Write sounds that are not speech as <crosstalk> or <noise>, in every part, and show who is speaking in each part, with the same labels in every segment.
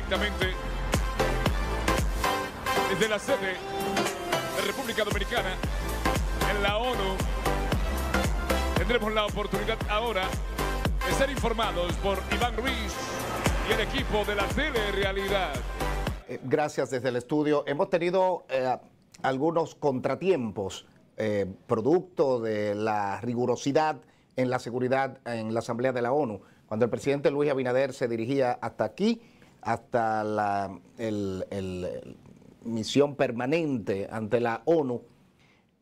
Speaker 1: directamente desde la sede de República Dominicana en la ONU. Tendremos la oportunidad ahora de ser informados por
Speaker 2: Iván Ruiz y el equipo de la Realidad.
Speaker 1: Eh, gracias desde el estudio. Hemos tenido eh, algunos contratiempos, eh, producto de la rigurosidad en la seguridad en la Asamblea de la ONU. Cuando el presidente Luis Abinader se dirigía hasta aquí, hasta la misión permanente ante la ONU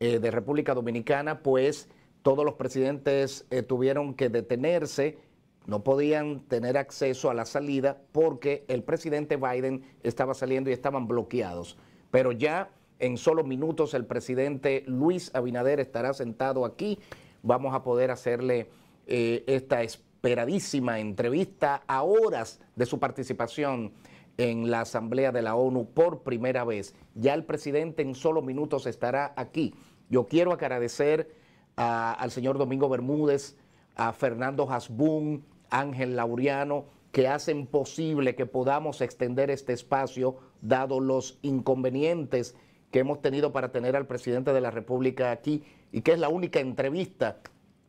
Speaker 1: eh, de República Dominicana, pues todos los presidentes eh, tuvieron que detenerse, no podían tener acceso a la salida porque el presidente Biden estaba saliendo y estaban bloqueados. Pero ya en solo minutos el presidente Luis Abinader estará sentado aquí, vamos a poder hacerle eh, esta explicación esperadísima entrevista a horas de su participación en la Asamblea de la ONU por primera vez. Ya el presidente en solo minutos estará aquí. Yo quiero agradecer al señor Domingo Bermúdez, a Fernando Hasbún, Ángel Laureano, que hacen posible que podamos extender este espacio, dado los inconvenientes que hemos tenido para tener al presidente de la República aquí y que es la única entrevista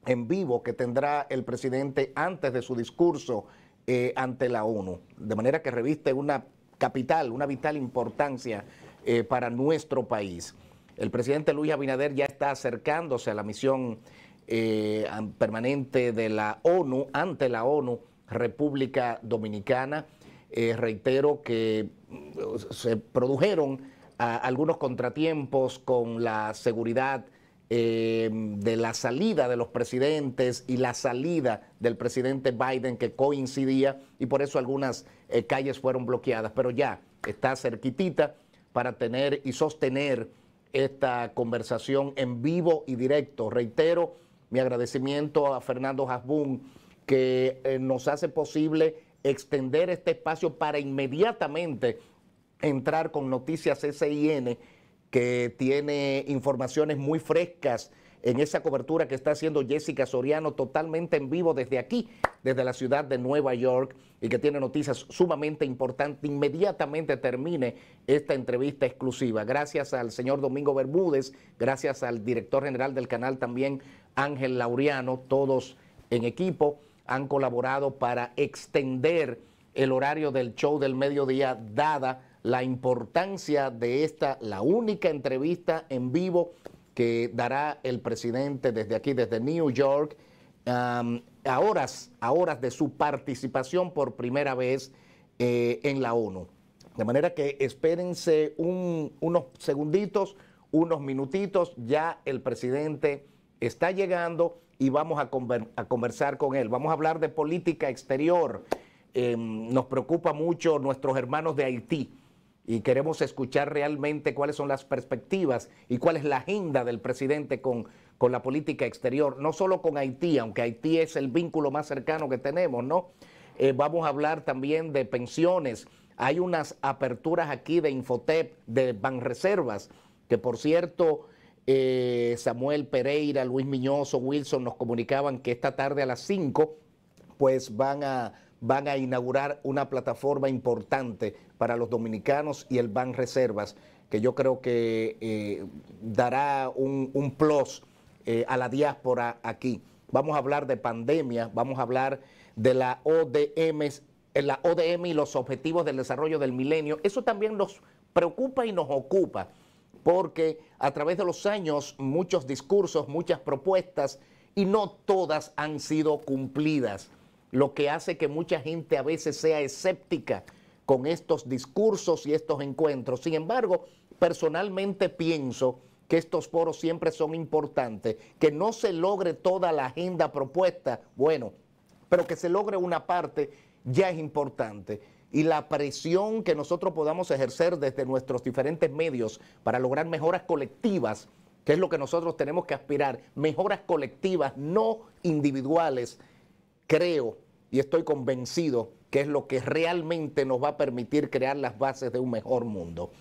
Speaker 1: en vivo que tendrá el presidente antes de su discurso eh, ante la ONU, de manera que reviste una capital, una vital importancia eh, para nuestro país. El presidente Luis Abinader ya está acercándose a la misión eh, permanente de la ONU, ante la ONU, República Dominicana. reitero que mm, se produjeron ah, algunos contratiempos con la seguridad eh, de la salida de los presidentes y la salida del presidente Biden que coincidía y por eso algunas eh, calles fueron bloqueadas, pero ya está cerquitita para tener y sostener esta conversación en vivo y directo. Reitero mi agradecimiento a Fernando Hasbun que eh, nos hace posible extender este espacio para inmediatamente entrar con noticias SIN que tiene informaciones muy frescas en esa cobertura que está haciendo Jessica Soriano totalmente en vivo desde aquí, desde la ciudad de Nueva York, y que tiene noticias sumamente importantes. Inmediatamente termine esta entrevista exclusiva. Gracias al señor Domingo Bermúdez, gracias al director general del canal también, Ángel Laureano, todos en equipo han colaborado para extender el horario del show del mediodía, dada la importancia de esta, la única entrevista en vivo que dará el presidente desde aquí, desde New York, a, horas, horas de su participación por primera vez eh, en la ONU. De manera que espérense unos segunditos, unos minutitos, ya el presidente está llegando y vamos a, conversar con él. Vamos a hablar de política exterior. Em, nos preocupa mucho nuestros hermanos de Haití y queremos escuchar realmente cuáles son las perspectivas y cuál es la agenda del presidente con, la política exterior, no solo con Haití, aunque Haití es el vínculo más cercano que tenemos, ¿no? Eh, vamos a hablar también de pensiones. Hay unas aperturas aquí de Infotep, de Banreservas, que por cierto, eh, Samuel Pereira, Luis Miñoso, Wilson nos comunicaban que esta tarde a las 5, pues van a van a inaugurar una plataforma importante para los dominicanos y el Ban Reservas, que yo creo que eh, dará un, plus eh, a la diáspora aquí. Vamos a hablar de pandemia, vamos a hablar de la ODM, eh, la ODM y los objetivos del desarrollo del milenio. Eso también nos preocupa y nos ocupa, porque a través de los años muchos discursos, muchas propuestas, y no todas han sido cumplidas lo que hace que mucha gente a veces sea escéptica con estos discursos y estos encuentros. Sin embargo, personalmente pienso que estos foros siempre son importantes, que no se logre toda la agenda propuesta, bueno, pero que se logre una parte ya es importante. Y la presión que nosotros podamos ejercer desde nuestros diferentes medios para lograr mejoras colectivas, que es lo que nosotros tenemos que aspirar, mejoras colectivas, no individuales, creo y estoy convencido que es lo que realmente nos va a permitir crear las bases de un mejor mundo.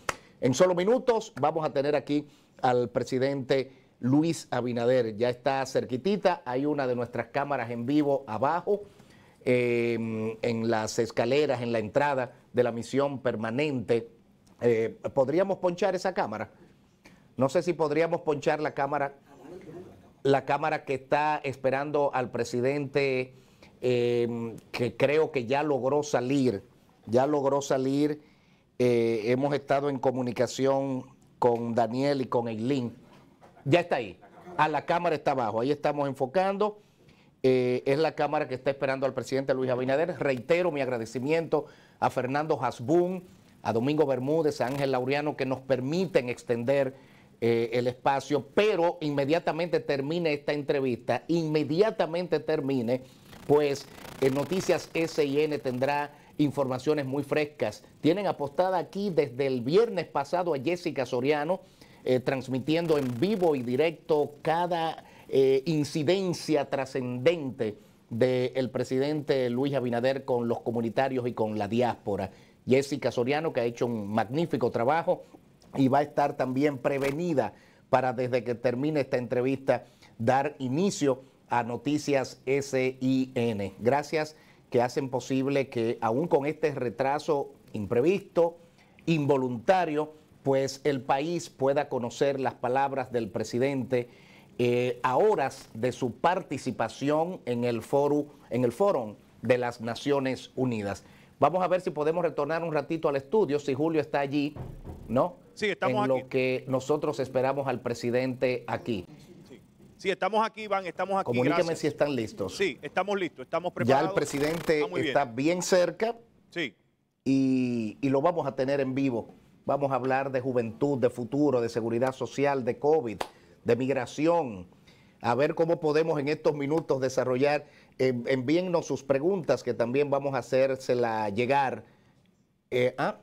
Speaker 1: En solo minutos vamos a tener aquí al presidente Luis Abinader. Ya está cerquitita, hay una de nuestras cámaras en vivo abajo, eh, en las escaleras, en la entrada de la misión permanente. Eh, ¿Podríamos ponchar esa cámara? No sé si podríamos ponchar la cámara, la cámara que está esperando al presidente Em, que creo que ya logró salir, ya logró salir. Eh, hemos estado en comunicación con Daniel y con Eileen. Ya está ahí. A ah, la cámara está abajo. Ahí estamos enfocando. Eh, es la cámara que está esperando al presidente Luis Abinader. Reitero mi agradecimiento a Fernando Hasbún, a Domingo Bermúdez, a Ángel Laureano, que nos permiten extender eh, el espacio, pero inmediatamente termine esta entrevista, inmediatamente termine, pues en Noticias S&N tendrá informaciones muy frescas. Tienen apostada aquí desde el viernes pasado a Jessica Soriano, eh, transmitiendo en vivo y directo cada eh, incidencia trascendente del presidente Luis Abinader con los comunitarios y con la diáspora. Jessica Soriano, que ha hecho un magnífico trabajo y va a estar también prevenida para desde que termine esta entrevista dar inicio a Noticias SIN. Gracias que hacen posible que, aún con este retraso imprevisto, involuntario, pues el país pueda conocer las palabras del presidente eh, a horas de su participación en el foro, en el foro de las Naciones Unidas. Vamos a ver si podemos retornar un ratito al estudio, si Julio está allí, ¿no? Sí, estamos en lo que nosotros esperamos al presidente aquí. Sí, estamos
Speaker 2: aquí, Van, estamos aquí. Comuníqueme si están listos. Sí, estamos listos, estamos preparados. Ya el presidente está,
Speaker 1: bien. cerca. Sí. Y, lo vamos a tener en vivo. Vamos a hablar de juventud, de futuro, de seguridad social, de COVID, de migración. A ver cómo podemos en estos minutos desarrollar. envíennos sus preguntas que también vamos a hacérsela llegar. Eh, ¿ah?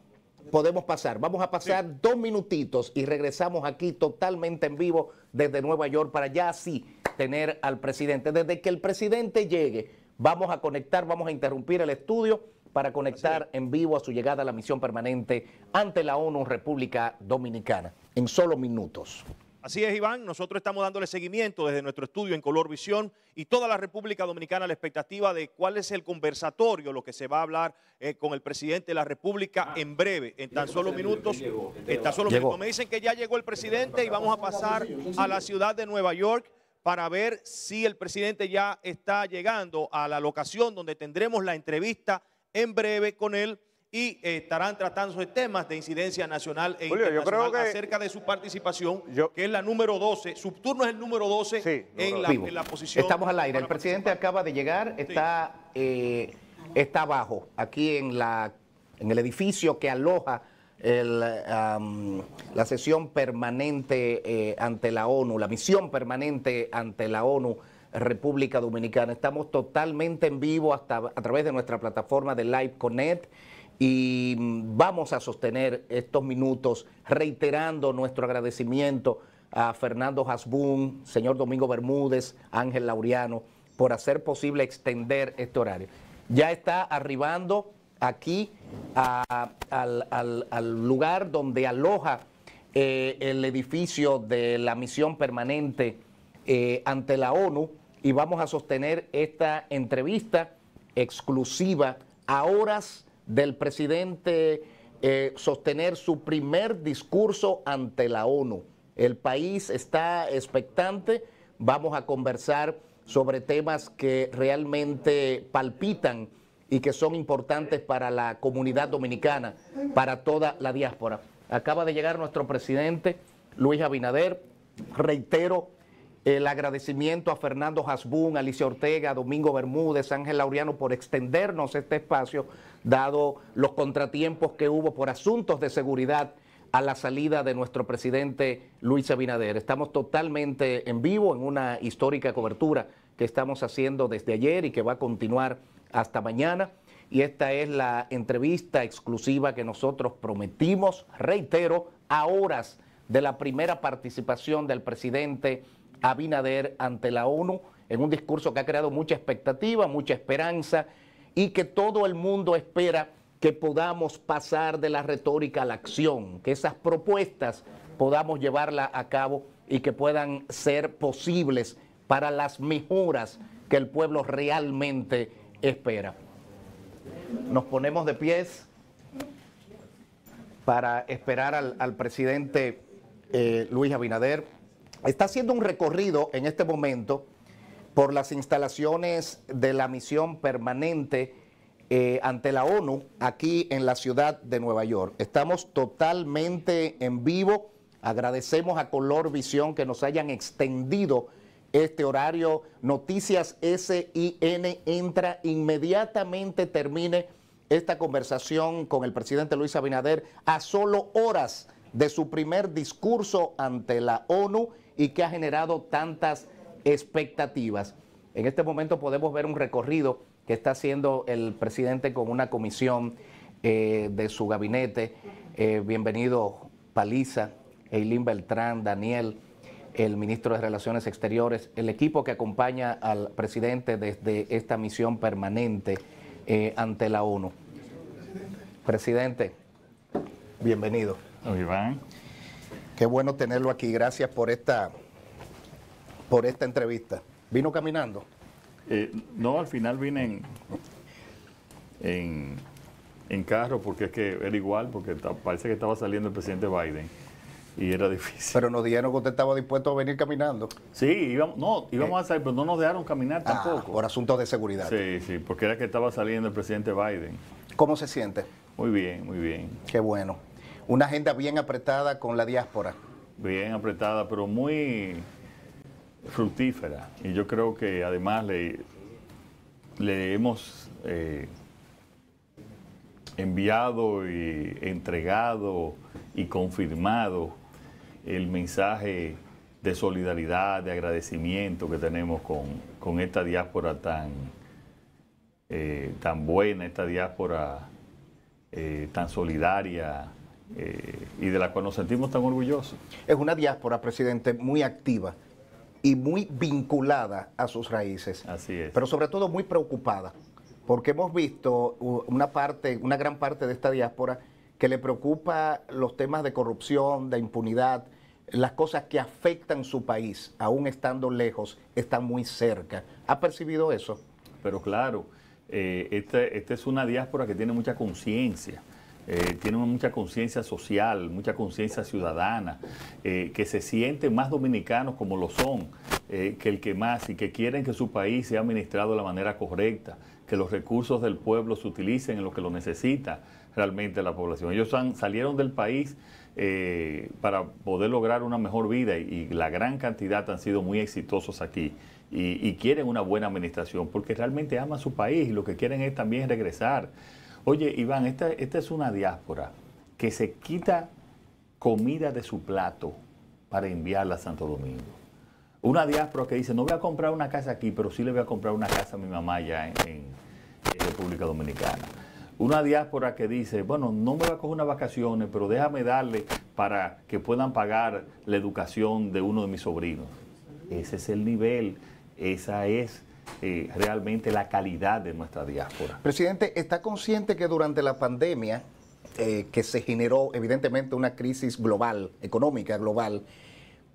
Speaker 1: Podemos pasar. Vamos a pasar dos minutitos y regresamos aquí totalmente en vivo desde Nueva York para ya así tener al presidente. Desde que el presidente llegue, vamos a conectar, vamos a interrumpir el estudio para conectar en vivo a su llegada a la misión permanente ante la ONU República Dominicana, en solo minutos.
Speaker 2: Así es, Iván, nosotros estamos dándole seguimiento desde nuestro estudio en Color Visión y toda la República Dominicana a la expectativa de cuál es el conversatorio, lo que se va a hablar eh, con el presidente de la República ah. en breve, en tan solo minutos. En tan solo minutos. Me dicen que ya llegó el presidente y vamos a pasar a la ciudad de Nueva York para ver si el presidente ya está llegando a la locación donde tendremos la entrevista en breve con él y eh, estarán tratando temas de incidencia nacional e internacional acerca de su participación, que es la número 12. Su turno es el número 12 en, la,
Speaker 1: posición. Estamos al aire. El presidente acaba de llegar, está, eh, está abajo, aquí en, la, en el edificio que aloja la sesión permanente eh, ante la ONU, la misión permanente ante la ONU. República Dominicana. Estamos totalmente en vivo hasta a través de nuestra plataforma de Live Connect y vamos a sostener estos minutos reiterando nuestro agradecimiento a Fernando Hasbun, señor Domingo Bermúdez, Ángel Laureano, por hacer posible extender este horario. Ya está arribando aquí al, lugar donde aloja eh, el edificio de la misión permanente eh, ante la ONU y vamos a sostener esta entrevista exclusiva a horas del presidente eh, sostener su primer discurso ante la ONU. El país está expectante, vamos a conversar sobre temas que realmente palpitan y que son importantes para la comunidad dominicana, para toda la diáspora. Acaba de llegar nuestro presidente Luis Abinader, reitero el agradecimiento a Fernando Hasbún, Alicia Ortega, Domingo Bermúdez, Ángel Laureano por extendernos este espacio, dado los contratiempos que hubo por asuntos de seguridad a la salida de nuestro presidente Luis Abinader. Estamos totalmente en vivo en una histórica cobertura que estamos haciendo desde ayer y que va a continuar hasta mañana. Y esta es la entrevista exclusiva que nosotros prometimos, reitero, a horas de la primera participación del presidente Abinader ante la ONU en un discurso que ha creado mucha expectativa, mucha esperanza y que todo el mundo espera que podamos pasar de la retórica a la acción, que esas propuestas podamos llevarlas a cabo y que puedan ser posibles para las mejoras que el pueblo realmente espera. Nos ponemos de pies para esperar al, presidente eh, Luis Abinader está haciendo un recorrido en este momento por las instalaciones de la misión permanente eh, ante la ONU aquí en la ciudad de Nueva York. Estamos totalmente en vivo. Agradecemos a Color Visión que nos hayan extendido este horario. Noticias SIN entra inmediatamente, termine esta conversación con el presidente Luis Abinader a solo horas de su primer discurso ante la ONU y que ha generado tantas expectativas. En este momento podemos ver un recorrido que está haciendo el presidente con una comisión eh, de su gabinete. Eh, bienvenido Paliza, Eileen Beltrán, Daniel, el ministro de Relaciones Exteriores, el equipo que acompaña al presidente desde esta misión permanente eh, ante la ONU. Presidente, bienvenido. Qué bueno tenerlo aquí. Gracias por esta, por esta entrevista.
Speaker 2: ¿Vino caminando? Eh, no, al final vine en, en, carro porque es que era igual, porque parece que estaba saliendo el presidente Biden y era difícil. Pero nos dijeron que usted estaba dispuesto a venir caminando. Sí, íbamos, a eh. salir, pero no nos dejaron caminar ah,
Speaker 1: tampoco. Por asuntos de seguridad.
Speaker 2: Sí, sí, porque era que estaba saliendo el presidente
Speaker 1: Biden. ¿Cómo se siente? Muy bien, muy bien. Qué bueno una agenda bien apretada con la diáspora.
Speaker 2: Bien apretada, pero muy fructífera. Y yo creo que además le, hemos eh, enviado y entregado y confirmado el mensaje de solidaridad, de agradecimiento que tenemos con, esta diáspora tan, eh, tan buena, esta diáspora eh, tan solidaria, eh, y de la cual nos sentimos tan orgullosos. Es una diáspora, presidente, muy activa y muy vinculada
Speaker 1: a sus raíces. Así es. Pero sobre todo muy preocupada, porque hemos visto una parte, una gran parte de esta diáspora que le preocupa los temas de corrupción, de impunidad, las cosas que afectan su país, aún estando lejos,
Speaker 2: están muy cerca. ¿Ha percibido eso? Pero claro, eh, esta es una diáspora que tiene mucha conciencia. Eh, tienen mucha conciencia social, mucha conciencia ciudadana, eh, que se sienten más dominicanos como lo son, eh, que el que más, y que quieren que su país sea administrado de la manera correcta, que los recursos del pueblo se utilicen en lo que lo necesita realmente la población. Ellos salieron del país para poder lograr una mejor vida y, la gran cantidad han sido muy exitosos aquí. Y, y quieren una buena administración porque realmente aman su país y lo que quieren es también regresar. Oye, Iván, esta, esta es una diáspora que se quita comida de su plato para enviarla a Santo Domingo. Una diáspora que dice, no voy a comprar una casa aquí, pero sí le voy a comprar una casa a mi mamá ya en, en República Dominicana. Una diáspora que dice, bueno, no me voy a coger unas vacaciones, pero déjame darle para que puedan pagar la educación de uno de mis sobrinos. Ese es el nivel, esa es eh, realmente la calidad de nuestra diáspora.
Speaker 1: Presidente, ¿está consciente que durante la pandemia, eh, que se generó evidentemente una crisis global, económica global,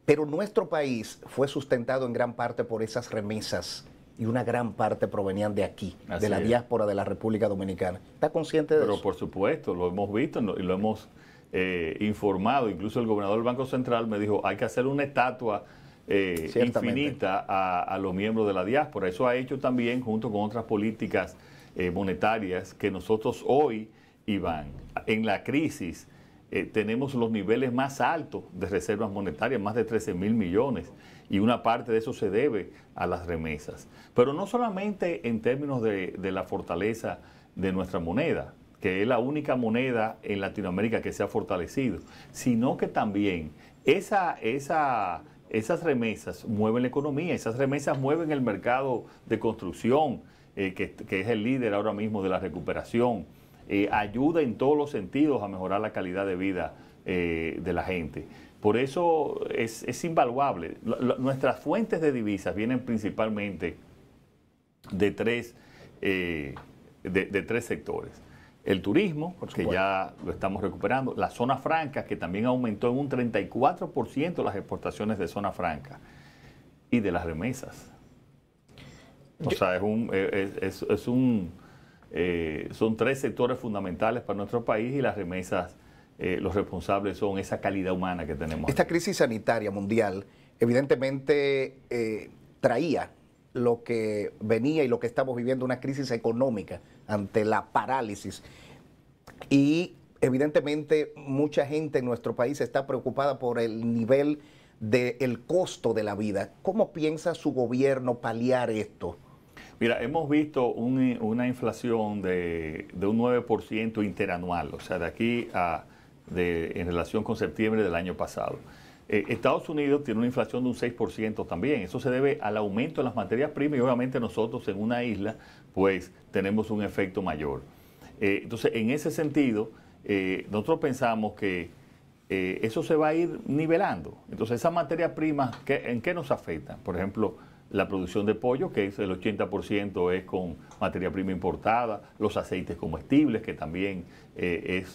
Speaker 1: pero nuestro país fue sustentado en gran parte por esas remesas y una gran parte provenían de aquí, de la diáspora de la República Dominicana.
Speaker 2: ¿Está consciente de eso? Pero por supuesto, lo hemos visto y lo hemos eh, informado. Incluso el gobernador del Banco Central me dijo, hay que hacer una estatua eh, infinita a, los miembros de la diáspora. Eso ha hecho también, junto con otras políticas eh, monetarias, que nosotros hoy, Iván, en la crisis, eh, tenemos los niveles más altos de reservas monetarias, más de 13 mil millones, y una parte de eso se debe a las remesas. Pero no solamente en términos de, de la fortaleza de nuestra moneda, que es la única moneda en Latinoamérica que se ha fortalecido, sino que también esa, esa esas remesas mueven la economía, esas remesas mueven el mercado de construcción, eh, que, es el líder ahora mismo de la recuperación, eh, ayuda en todos los sentidos a mejorar la calidad de vida eh, de la gente. Por eso es, invaluable. nuestras fuentes de divisas vienen principalmente de tres, de tres sectores el turismo, que ya lo estamos recuperando, La zona franca, que también aumentó en un 34% las exportaciones de zona franca. y de las remesas. O sea, es un, eh, eh, son tres sectores fundamentales para nuestro país y las remesas, eh, los responsables son esa calidad humana que tenemos.
Speaker 1: Esta crisis sanitaria mundial, evidentemente, traía lo que venía y lo que estamos viviendo, una crisis económica ante la parálisis. Y evidentemente mucha gente en nuestro país está preocupada por el nivel del costo de la vida. ¿Cómo piensa su gobierno paliar esto?
Speaker 2: Mira, hemos visto una inflación de, un 9% interanual, o sea, de aquí a, en relación con septiembre del año pasado. Eh, Estados Unidos tiene una inflación de un 6% también. Eso se debe al aumento de las materias primas y obviamente nosotros en una isla pues tenemos un efecto mayor. Eh, entonces, en ese sentido, eh, nosotros pensamos que eh, eso se va a ir nivelando. Entonces, esas materias primas, ¿en qué nos afecta? Por ejemplo, la producción de pollo, que es el 80% es con materia prima importada, los aceites comestibles, que también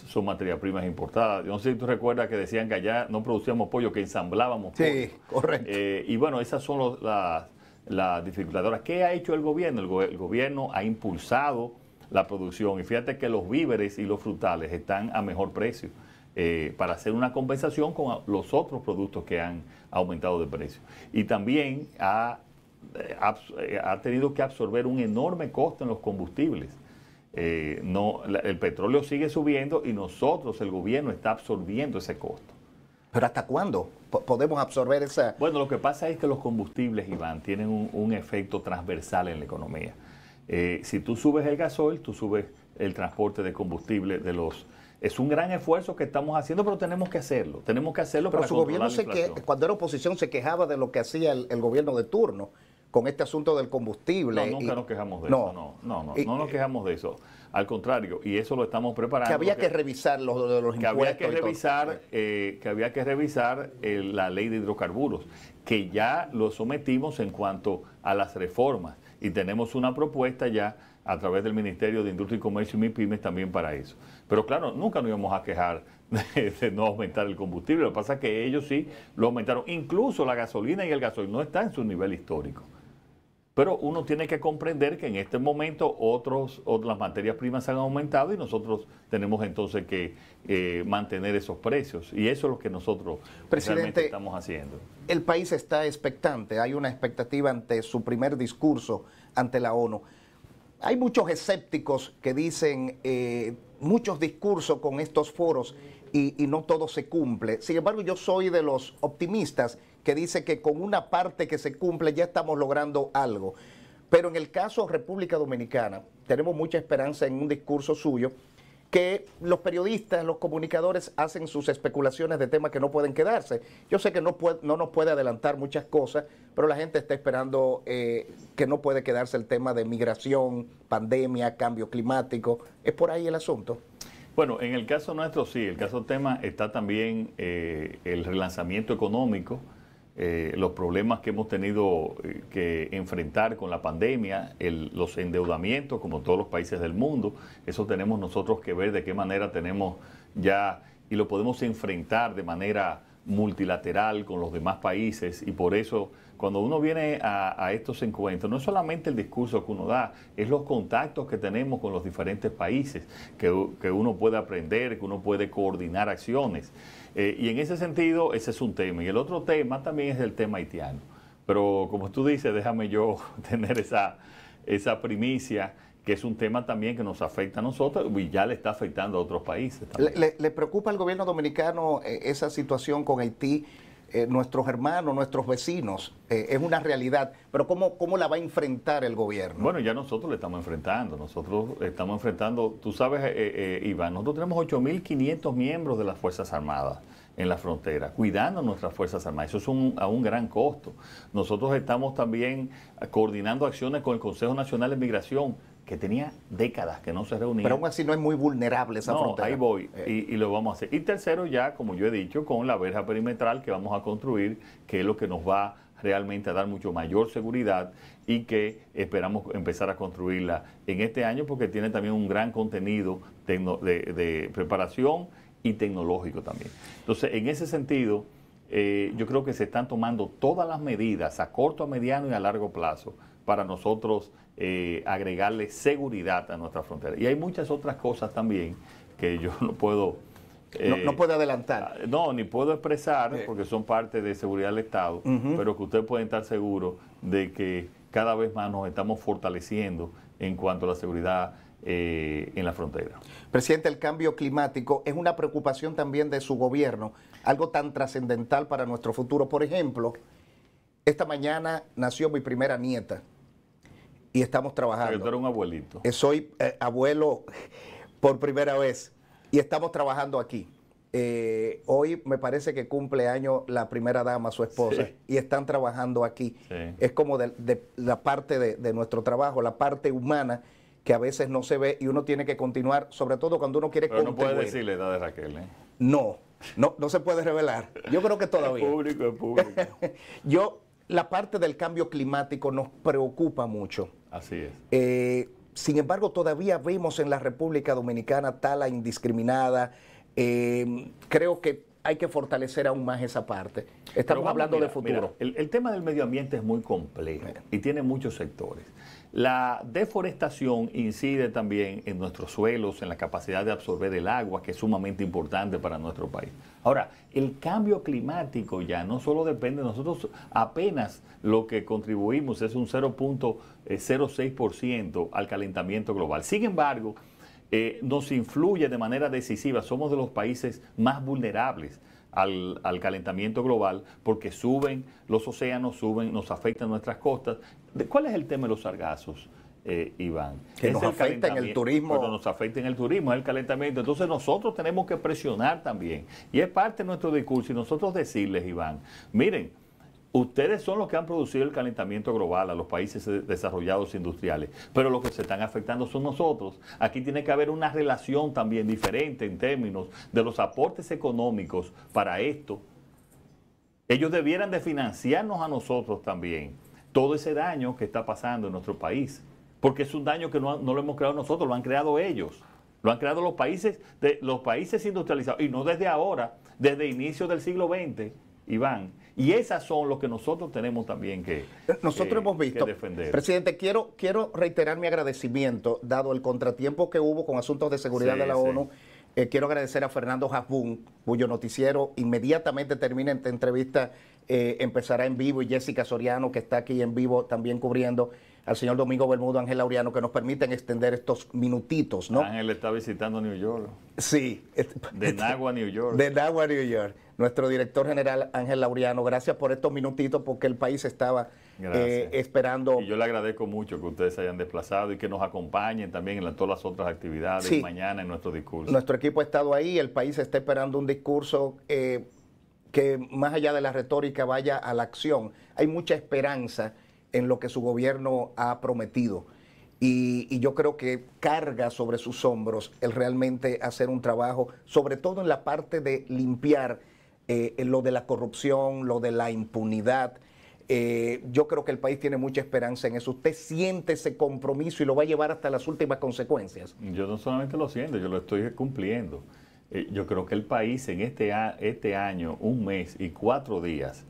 Speaker 2: son materia primas importadas. Yo no sé si tú recuerdas que decían que allá no producíamos pollo, que ensamblábamos sí, correcto. y bueno, esas son las, la dificultadora. ¿Qué ha hecho el gobierno? El, gobierno ha impulsado la producción y fíjate que los víveres y los frutales están a mejor precio eh, para hacer una compensación con los otros productos que han aumentado de precio. Y también ha, eh, eh, ha tenido que absorber un enorme costo en los combustibles. no, el petróleo sigue subiendo y nosotros, el gobierno, está absorbiendo ese costo. ¿Pero hasta cuándo? podemos absorber esa... Bueno, lo que pasa es que los combustibles, Iván, tienen un, efecto transversal en la economía. Eh, si tú subes el gasoil, tú subes el transporte de combustible de los... Es un gran esfuerzo que estamos haciendo, pero tenemos que hacerlo. Tenemos que hacerlo pero su gobierno se que, cuando era oposición se quejaba de lo que hacía el gobierno de turno
Speaker 1: con este asunto del combustible. No, nunca nos quejamos de eso. No, no, no, no
Speaker 2: nos quejamos de eso. Al contrario, y eso lo estamos preparando. Que había que,
Speaker 1: revisar los, que Había que, revisar,
Speaker 2: eh, que había que revisar eh, la ley de hidrocarburos, que ya lo sometimos en cuanto a las reformas. Y tenemos una propuesta ya a través del Ministerio de Industria y Comercio y MIPIMES también para eso. Pero claro, nunca nos íbamos a quejar <laughs> de, no aumentar el combustible. Lo que pasa es que ellos sí lo aumentaron. Incluso la gasolina y el gasoil no está en su nivel histórico. Pero uno tiene que comprender que en este momento otros, otras materias primas han aumentado y nosotros tenemos entonces que eh, mantener esos precios. Y eso es lo que nosotros estamos haciendo.
Speaker 1: El país está expectante, hay una expectativa ante su primer discurso ante la ONU. Hay muchos escépticos que dicen eh, muchos discursos con estos foros y no todo se cumple. Sin embargo, yo soy de los optimistas que dice que con una parte que se cumple ya estamos logrando algo. Pero en el caso República Dominicana, tenemos mucha esperanza en un discurso suyo que los periodistas, los comunicadores hacen sus especulaciones de temas que no pueden quedarse. Yo sé que no, no nos puede adelantar muchas cosas, pero la gente está esperando eh, que no puede quedarse el tema de migración, pandemia, cambio climático. ¿Es por ahí el asunto?
Speaker 2: Bueno, en el caso nuestro sí, el caso tema está también eh, el relanzamiento económico eh, los problemas que hemos tenido eh, que enfrentar con la pandemia, los endeudamientos, como todos los países del mundo, eso tenemos nosotros que ver de qué manera tenemos ya y lo podemos enfrentar de manera multilateral con los demás países y por eso cuando uno viene a, estos encuentros, no es solamente el discurso que uno da, es los contactos que tenemos con los diferentes países, que, que uno puede aprender, que uno puede coordinar acciones. Eh, y en ese sentido, ese es un tema. Y el otro tema también es el tema haitiano. Pero como tú dices, déjame yo <laughs> tener esa, esa primicia que es un tema también que nos afecta a nosotros y ya le está afectando a otros países. le
Speaker 1: preocupa al gobierno dominicano eh, esa situación con Haití? Eh, nuestros hermanos, nuestros vecinos. Eh, es una realidad, pero ¿cómo,
Speaker 2: ¿cómo la va a enfrentar el gobierno? Bueno, ya nosotros le estamos enfrentando, nosotros estamos enfrentando, tú sabes, eh, eh Iván, nosotros tenemos 8.500 miembros de las Fuerzas Armadas en la frontera, cuidando nuestras Fuerzas Armadas. Eso es a un gran costo. Nosotros estamos también coordinando acciones con el Consejo Nacional de Migración que tenía décadas que no se reunía. Pero aún
Speaker 1: así no es muy vulnerable esa no, Ahí
Speaker 2: voy, eh. y, lo vamos a hacer. Y tercero, ya, como yo he dicho, con la verja perimetral que vamos a construir, que es lo que nos va realmente a dar mucho mayor seguridad y que esperamos empezar a construirla en este año porque tiene también un gran contenido de, preparación y tecnológico también. Entonces, en ese sentido, eh, yo creo que se están tomando todas las medidas a corto, a mediano y a largo plazo para nosotros eh, agregarle seguridad a nuestra frontera. Y hay muchas otras cosas también que yo <laughs> no puedo... no, eh, puedo adelantar. Ah, no, ni puedo expresar, eh. porque son parte de seguridad del Estado, pero que ustedes pueden estar seguros de que cada vez más nos estamos fortaleciendo en cuanto a la seguridad en la frontera. Presidente, el cambio climático es una preocupación también de su
Speaker 1: gobierno, algo tan trascendental para nuestro futuro. Por ejemplo, esta mañana nació mi primera nieta y estamos trabajando.
Speaker 2: Yo tú un abuelito.
Speaker 1: Eh, soy eh, abuelo por primera vez y estamos trabajando aquí. Eh, hoy me parece que cumple año la primera dama, su esposa, y están trabajando aquí. Es como de, la parte de, nuestro trabajo, la parte humana que a veces no se ve y uno tiene que continuar, sobre todo cuando uno quiere Pero no puede decirle la de Raquel, No, no, no se puede revelar. Yo creo que todavía. público, público. <laughs> Yo, la parte del cambio climático nos preocupa mucho. Así es. Eh, sin embargo, todavía vemos en la República Dominicana tala indiscriminada. Em, creo que hay que fortalecer aún más esa parte. Estamos hablando de futuro.
Speaker 2: el, tema del medio ambiente es muy complejo y tiene muchos sectores. La deforestación incide también en nuestros suelos, en la capacidad de absorber el agua, que es sumamente importante para nuestro país. Ahora, el cambio climático ya no solo depende de nosotros, apenas lo que contribuimos es un 0.06% eh, al calentamiento global. Sin embargo, eh, nos influye de manera decisiva. Somos de los países más vulnerables. Al, calentamiento global porque suben los océanos, suben, nos afectan nuestras costas. ¿Cuál es el tema de los sargazos? Eh, Iván. Que nos afecta en el turismo. Pero nos afecta en el turismo, el calentamiento. Entonces nosotros tenemos que presionar también. Y es parte de nuestro discurso y nosotros decirles, Iván, miren, Ustedes son los que han producido el calentamiento global a los países desarrollados industriales, pero los que se están afectando son nosotros. Aquí tiene que haber una relación también diferente en términos de los aportes económicos para esto. Ellos debieran de financiarnos a nosotros también todo ese daño que está pasando en nuestro país, porque es un daño que no, lo hemos creado nosotros, lo han creado ellos. Lo han creado los países, de, los países industrializados, y no desde ahora, desde inicio del siglo XX, Iván y esas son los que nosotros tenemos también que Nosotros hemos visto, defender.
Speaker 1: Presidente, quiero, quiero reiterar mi agradecimiento, dado el contratiempo que hubo con asuntos de seguridad de la ONU eh, quiero agradecer a Fernando Jasbún, cuyo noticiero inmediatamente termina esta entrevista, eh, empezará en vivo, y Jessica Soriano, que está aquí en vivo también cubriendo, al señor Domingo Bermudo, Ángel Laureano, que nos permiten extender estos minutitos, ¿no?
Speaker 2: Ángel está visitando New York. Sí. De Nagua, New York. De Nagua, New York. Nuestro director
Speaker 1: general, Ángel Laureano, gracias por estos minutitos, porque el país estaba
Speaker 2: eh, esperando. Y yo le agradezco mucho que ustedes se hayan desplazado y que nos acompañen también en todas las otras actividades mañana en nuestro discurso.
Speaker 1: Nuestro equipo ha estado ahí, el país está esperando un discurso eh, que más allá de la retórica vaya a la acción. Hay mucha esperanza en lo que su gobierno ha prometido. Y, yo creo que carga sobre sus hombros el realmente hacer un trabajo, sobre todo en la parte de limpiar eh, lo de la corrupción, lo de la impunidad, eh, yo creo que el país tiene mucha esperanza en eso. Usted siente ese compromiso y lo va a llevar hasta las últimas consecuencias.
Speaker 2: Yo no solamente lo siento, yo lo estoy cumpliendo. Eh, yo creo que el país en este, este año, un mes y cuatro días,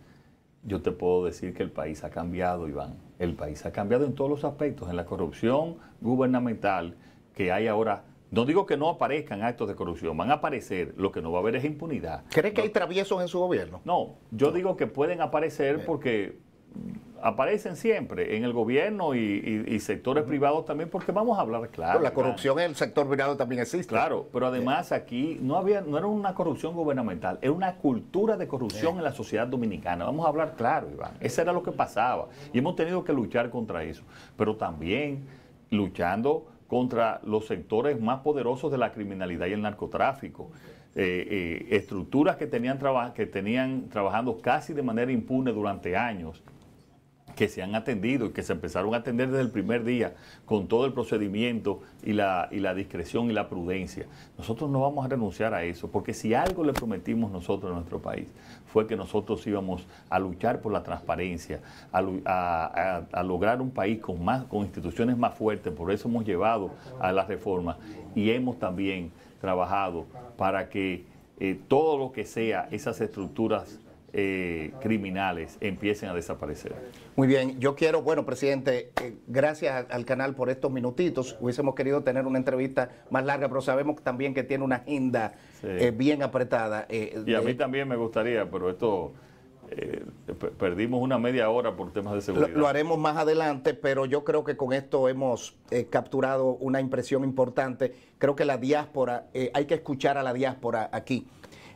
Speaker 2: yo te puedo decir que el país ha cambiado, Iván. El país ha cambiado en todos los aspectos, en la corrupción gubernamental que hay ahora no digo que no aparezcan actos de corrupción, van a aparecer, lo que no va a haber es impunidad. ¿Cree que hay traviesos en su gobierno? No, yo digo que pueden aparecer porque aparecen siempre en el gobierno y, sectores privados también, porque vamos a hablar claro. la corrupción en el sector privado también existe. Claro, pero eh. además aquí no había, no era una corrupción gubernamental, era una cultura de corrupción eh. en la sociedad dominicana. Vamos a hablar claro, Iván. Eso era lo que pasaba. Y hemos tenido que luchar contra eso. Pero también luchando contra los sectores más poderosos de la criminalidad y el narcotráfico. Eh, estructuras que tenían, que tenían trabajando casi de manera impune durante años que se han atendido y que se empezaron a atender desde el primer día con todo el procedimiento y la, discreción y la prudencia. Nosotros no vamos a renunciar a eso, porque si algo le prometimos nosotros a nuestro país fue que nosotros íbamos a luchar por la transparencia, a, lograr un país con, más, con instituciones más fuertes, por eso hemos llevado a las reformas y hemos también trabajado para que eh, todo lo que sea esas estructuras eh, criminales empiecen a desaparecer.
Speaker 1: Muy bien, yo quiero, bueno, presidente, eh, gracias al canal por estos minutitos. Hubiésemos querido tener una entrevista más larga, pero sabemos también que tiene una agenda eh, bien apretada. y a mí
Speaker 2: también me gustaría, pero esto... perdimos una media hora por temas de seguridad. Lo,
Speaker 1: haremos más adelante, pero yo creo que con esto hemos capturado una impresión importante. Creo que la diáspora, hay que escuchar a la diáspora aquí.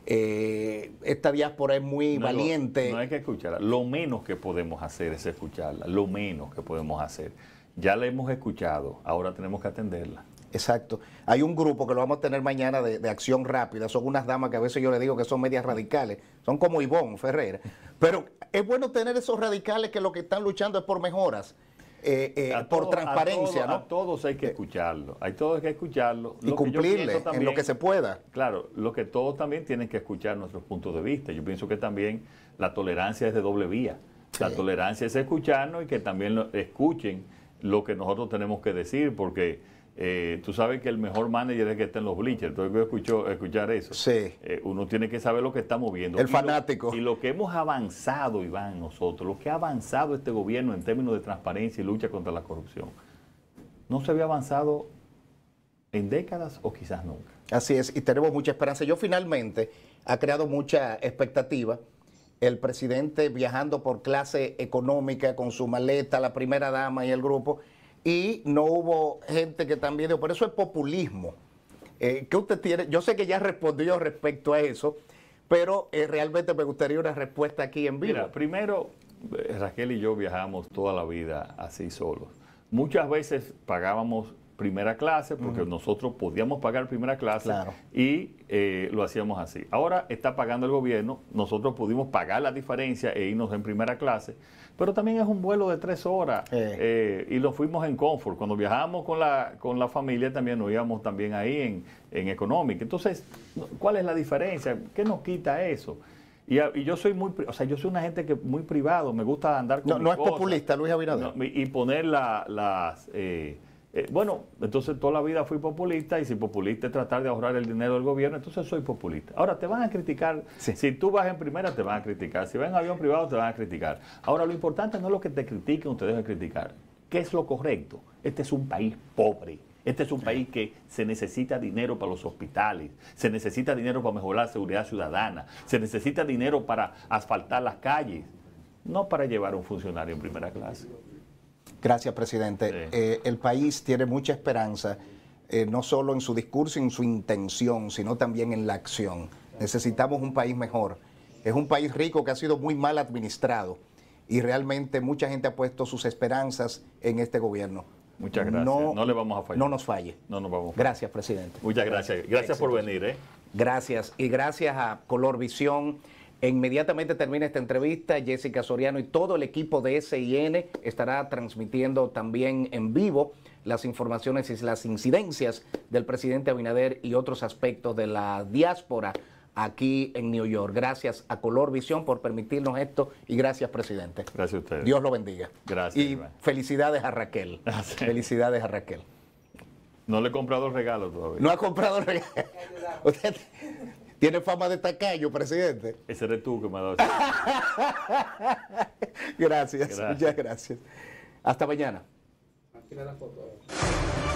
Speaker 1: Eh, esta diáspora es muy valiente.
Speaker 2: No hay que escucharla. Lo menos que podemos hacer es escucharla. Lo menos que podemos hacer. Ya la hemos escuchado, ahora tenemos que atenderla. Exacto. Hay un grupo
Speaker 1: que lo vamos a tener mañana de, acción rápida. Son unas damas que a veces yo le digo que son medias radicales. Son como Ivonne Ferrer, Pero es bueno tener esos radicales que lo que están luchando es por mejoras.
Speaker 2: Eh, eh, por transparencia. ¿no? todos hay que escucharlo, hay todos que escucharlo. Y cumplirle en lo que se pueda. Claro, lo que todos también tienen que escuchar nuestros puntos de vista. Yo pienso que también la tolerancia es de doble vía. La tolerancia es escucharnos y que también escuchen lo que nosotros tenemos que decir, porque eh, tú sabes que el mejor manager es que está en los bleachers, entonces yo escucho, escuchar eso. Sí. Eh, uno tiene que saber lo que estamos viendo. El fanático. y lo que hemos avanzado, Iván, nosotros, lo que ha avanzado este gobierno en términos de transparencia y lucha contra la corrupción, no se había avanzado en décadas o
Speaker 1: quizás nunca. Así es, y tenemos mucha esperanza. Yo finalmente ha creado mucha expectativa el presidente viajando por clase económica con su maleta, la primera dama y el grupo y no hubo gente que también dijo, por eso es populismo. Eh, ¿Qué usted tiene? Yo sé que ya respondió respecto a eso, pero eh, realmente me gustaría
Speaker 2: una respuesta aquí en vivo. Mira, primero, eh, Raquel y yo viajamos toda la vida así solos. Muchas veces pagábamos primera clase, porque nosotros podíamos pagar primera clase y eh, lo hacíamos así. Ahora está pagando el gobierno, nosotros pudimos pagar la diferencia e irnos en primera clase, pero también es un vuelo de tres horas eh. Eh, y lo fuimos en confort. Cuando viajamos con la, con la familia también nos íbamos también ahí en, económica. Entonces, ¿cuál es la diferencia? ¿Qué nos quita eso? Y, yo soy muy, o sea, yo soy una gente que muy privado, me gusta andar con No, es populista, Luis Abinader. y poner las... Eh, bueno, entonces toda la vida fui populista y si populista es tratar de ahorrar el dinero del gobierno, entonces soy populista. Ahora, te van a criticar. Si tú vas en primera, te van a criticar. Si vas en avión privado, te van a criticar. Ahora, lo importante no es lo que te critiquen o te dejen criticar. ¿Qué es lo correcto? Este es un país pobre. Este es un país que se necesita dinero para los hospitales, se necesita dinero para mejorar la seguridad ciudadana, se necesita dinero para asfaltar las calles, no para llevar a un funcionario en primera clase.
Speaker 1: Gracias, presidente. Eh, el país tiene mucha esperanza, eh, no solo en su discurso, y en su intención, sino también en la acción. Necesitamos un país mejor. Es un país rico que ha sido muy mal administrado y realmente mucha gente ha puesto sus esperanzas en este gobierno. Muchas gracias. No, le vamos a fallar. No nos falle. No nos vamos. gracias, presidente. Muchas gracias. Gracias, por venir. ¿eh? Gracias. Y gracias a Color Visión. Inmediatamente termina esta entrevista, Jessica Soriano y todo el equipo de SIN estará transmitiendo también en vivo las informaciones y las incidencias del presidente Abinader y otros aspectos de la diáspora aquí en New York. Gracias a Color Visión por permitirnos esto y gracias, presidente. Gracias a ustedes. Dios lo bendiga. Gracias. Y felicidades a Raquel. Gracias. <laughs> Ah, felicidades a Raquel.
Speaker 2: No le he comprado el regalo todavía. No ha comprado
Speaker 1: el regalo. <laughs> Tiene fama de tacaño, presidente. Ese eres tú que me ha dado. <laughs> gracias, gracias, muchas gracias. Hasta mañana. Aquí la foto.